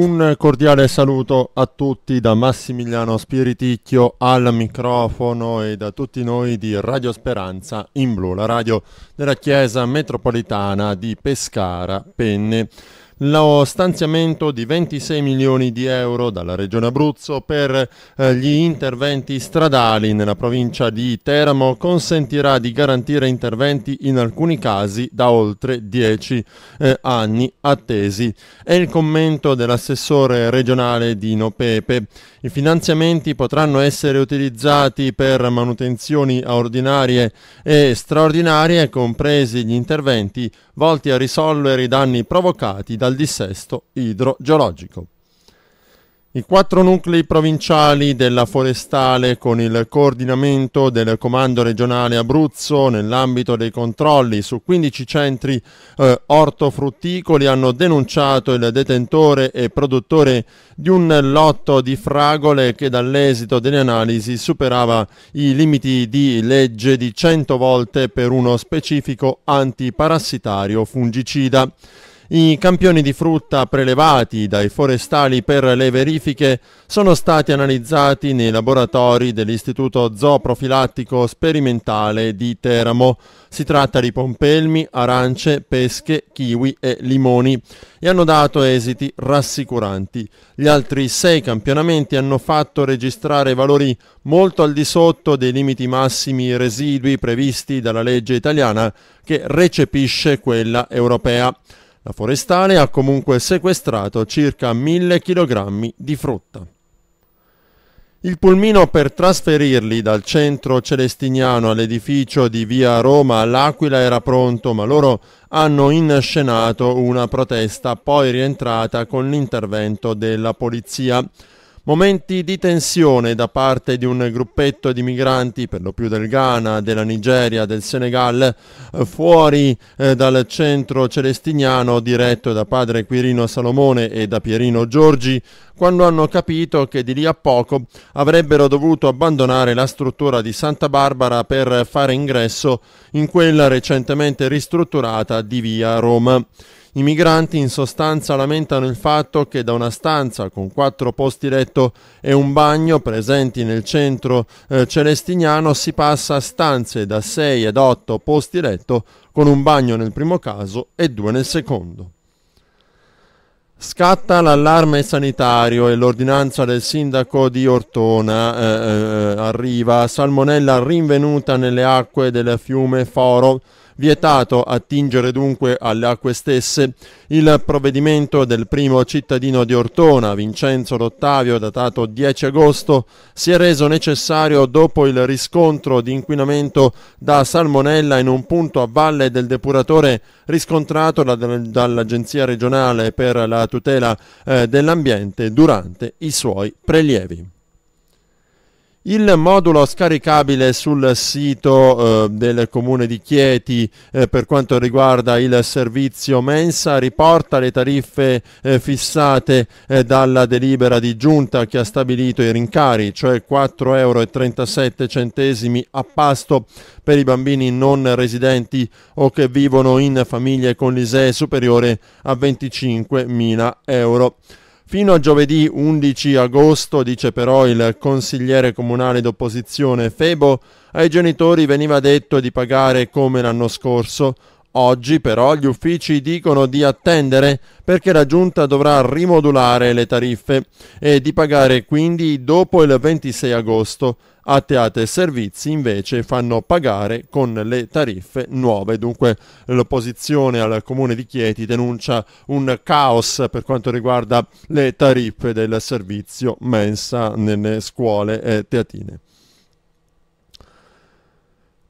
Un cordiale saluto a tutti da Massimiliano Spiriticchio al microfono e da tutti noi di Radio Speranza in Blu, la radio della Chiesa Metropolitana di Pescara, Penne lo stanziamento di 26 milioni di euro dalla Regione Abruzzo per eh, gli interventi stradali nella provincia di Teramo consentirà di garantire interventi in alcuni casi da oltre 10 eh, anni attesi. È il commento dell'assessore regionale Dino Pepe. I finanziamenti potranno essere utilizzati per manutenzioni ordinarie e straordinarie, compresi gli interventi volti a risolvere i danni provocati da dal dissesto idrogeologico. I quattro nuclei provinciali della Forestale con il coordinamento del Comando regionale Abruzzo nell'ambito dei controlli su 15 centri eh, ortofrutticoli hanno denunciato il detentore e produttore di un lotto di fragole che dall'esito delle analisi superava i limiti di legge di 100 volte per uno specifico antiparassitario fungicida. I campioni di frutta prelevati dai forestali per le verifiche sono stati analizzati nei laboratori dell'Istituto Zooprofilattico Sperimentale di Teramo. Si tratta di pompelmi, arance, pesche, kiwi e limoni e hanno dato esiti rassicuranti. Gli altri sei campionamenti hanno fatto registrare valori molto al di sotto dei limiti massimi residui previsti dalla legge italiana che recepisce quella europea. La forestale ha comunque sequestrato circa 1000 kg di frutta. Il pulmino per trasferirli dal centro celestiniano all'edificio di via Roma all'Aquila era pronto, ma loro hanno inscenato una protesta poi rientrata con l'intervento della polizia. Momenti di tensione da parte di un gruppetto di migranti, per lo più del Ghana, della Nigeria, del Senegal, eh, fuori eh, dal centro celestiniano diretto da padre Quirino Salomone e da Pierino Giorgi, quando hanno capito che di lì a poco avrebbero dovuto abbandonare la struttura di Santa Barbara per fare ingresso in quella recentemente ristrutturata di via Roma. I migranti in sostanza lamentano il fatto che da una stanza con quattro posti letto e un bagno presenti nel centro eh, celestiniano si passa a stanze da 6 ed 8 posti letto con un bagno nel primo caso e due nel secondo. Scatta l'allarme sanitario e l'ordinanza del sindaco di Ortona eh, eh, eh arriva. Salmonella rinvenuta nelle acque del fiume Foro Vietato attingere dunque alle acque stesse. Il provvedimento del primo cittadino di Ortona, Vincenzo Rottavio, datato 10 agosto, si è reso necessario dopo il riscontro di inquinamento da salmonella in un punto a valle del depuratore riscontrato dall'Agenzia regionale per la tutela eh, dell'ambiente durante i suoi prelievi. Il modulo scaricabile sul sito eh, del comune di Chieti eh, per quanto riguarda il servizio mensa riporta le tariffe eh, fissate eh, dalla delibera di giunta che ha stabilito i rincari, cioè 4,37 euro a pasto per i bambini non residenti o che vivono in famiglie con l'ISEE superiore a 25.000 euro. Fino a giovedì 11 agosto, dice però il consigliere comunale d'opposizione Febo, ai genitori veniva detto di pagare come l'anno scorso Oggi però gli uffici dicono di attendere perché la giunta dovrà rimodulare le tariffe e di pagare quindi dopo il 26 agosto. A Atteate e servizi invece fanno pagare con le tariffe nuove. Dunque l'opposizione al comune di Chieti denuncia un caos per quanto riguarda le tariffe del servizio mensa nelle scuole teatine.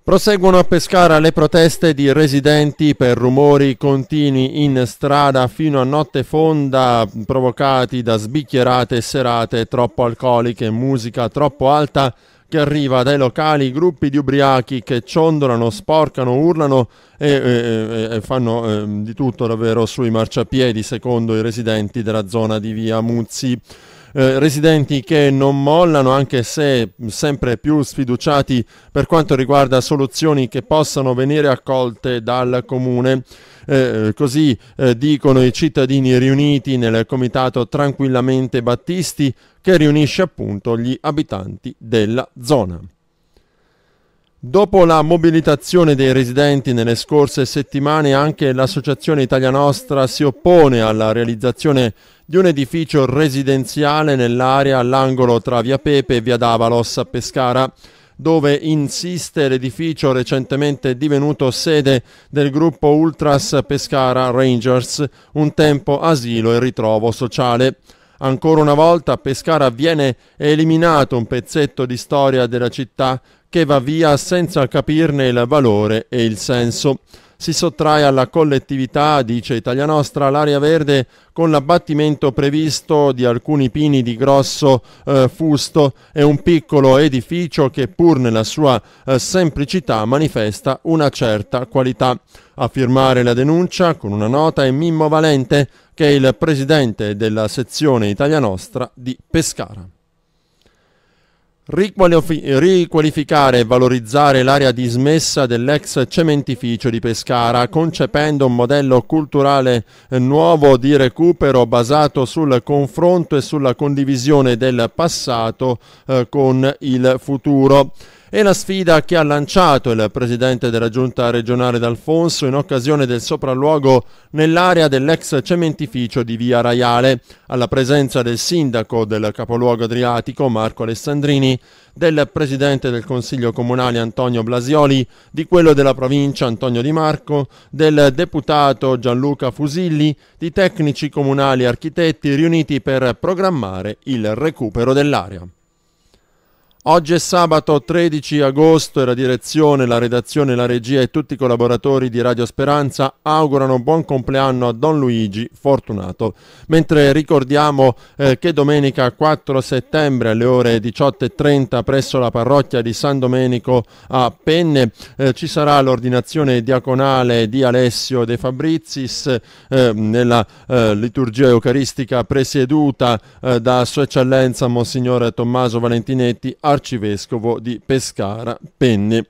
Proseguono a Pescara le proteste di residenti per rumori continui in strada fino a notte fonda provocati da sbicchierate serate troppo alcoliche musica troppo alta che arriva dai locali, gruppi di ubriachi che ciondolano, sporcano, urlano e, e, e fanno eh, di tutto davvero sui marciapiedi secondo i residenti della zona di via Muzzi. Eh, residenti che non mollano anche se sempre più sfiduciati per quanto riguarda soluzioni che possano venire accolte dal comune. Eh, eh, così eh, dicono i cittadini riuniti nel comitato Tranquillamente Battisti che riunisce appunto gli abitanti della zona. Dopo la mobilitazione dei residenti nelle scorse settimane anche l'Associazione Italia Nostra si oppone alla realizzazione di un edificio residenziale nell'area all'angolo tra via Pepe e via Davalos a Pescara dove insiste l'edificio recentemente divenuto sede del gruppo Ultras Pescara Rangers, un tempo asilo e ritrovo sociale. Ancora una volta a Pescara viene eliminato un pezzetto di storia della città che va via senza capirne il valore e il senso si sottrae alla collettività, dice Italia Nostra, l'area verde con l'abbattimento previsto di alcuni pini di grosso eh, fusto e un piccolo edificio che pur nella sua eh, semplicità manifesta una certa qualità. A firmare la denuncia con una nota è Mimmo Valente, che è il presidente della sezione Italia Nostra di Pescara riqualificare e valorizzare l'area dismessa dell'ex cementificio di Pescara, concependo un modello culturale eh, nuovo di recupero basato sul confronto e sulla condivisione del passato eh, con il futuro. È la sfida che ha lanciato il presidente della giunta regionale D'Alfonso in occasione del sopralluogo nell'area dell'ex cementificio di Via Raiale, alla presenza del sindaco del capoluogo adriatico Marco Alessandrini, del presidente del Consiglio Comunale Antonio Blasioli, di quello della provincia Antonio Di Marco, del deputato Gianluca Fusilli, di tecnici comunali e architetti riuniti per programmare il recupero dell'area. Oggi è sabato 13 agosto e la direzione, la redazione, la regia e tutti i collaboratori di Radio Speranza augurano buon compleanno a Don Luigi Fortunato. Mentre ricordiamo eh, che domenica 4 settembre alle ore 18.30 presso la parrocchia di San Domenico a Penne eh, ci sarà l'ordinazione diaconale di Alessio De Fabrizis eh, nella eh, liturgia eucaristica presieduta eh, da Sua Eccellenza Monsignore Tommaso Valentinetti, arcivescovo di Pescara Penni.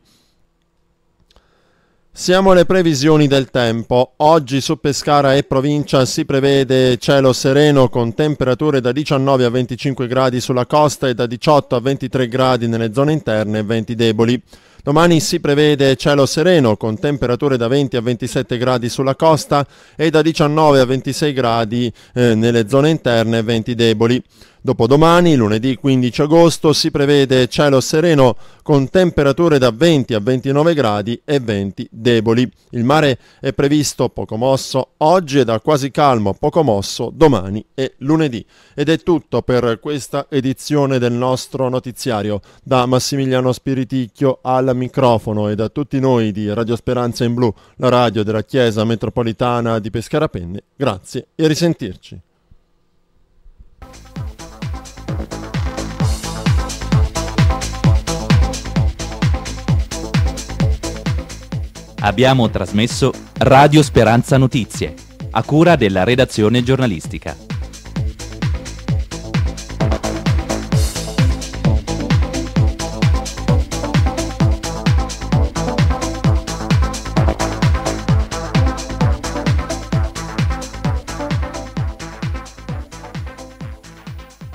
Siamo alle previsioni del tempo. Oggi su Pescara e provincia si prevede cielo sereno con temperature da 19 a 25 gradi sulla costa e da 18 a 23 gradi nelle zone interne e venti deboli. Domani si prevede cielo sereno con temperature da 20 a 27 gradi sulla costa e da 19 a 26 gradi eh, nelle zone interne e venti deboli. Dopodomani, lunedì 15 agosto, si prevede cielo sereno con temperature da 20 a 29 gradi e venti deboli. Il mare è previsto poco mosso oggi e da quasi calmo poco mosso domani e lunedì. Ed è tutto per questa edizione del nostro notiziario. Da Massimiliano Spiriticchio alla microfono e da tutti noi di Radio Speranza in Blu, la radio della Chiesa Metropolitana di Pescarapenne, grazie e a risentirci. Abbiamo trasmesso Radio Speranza Notizie, a cura della redazione giornalistica.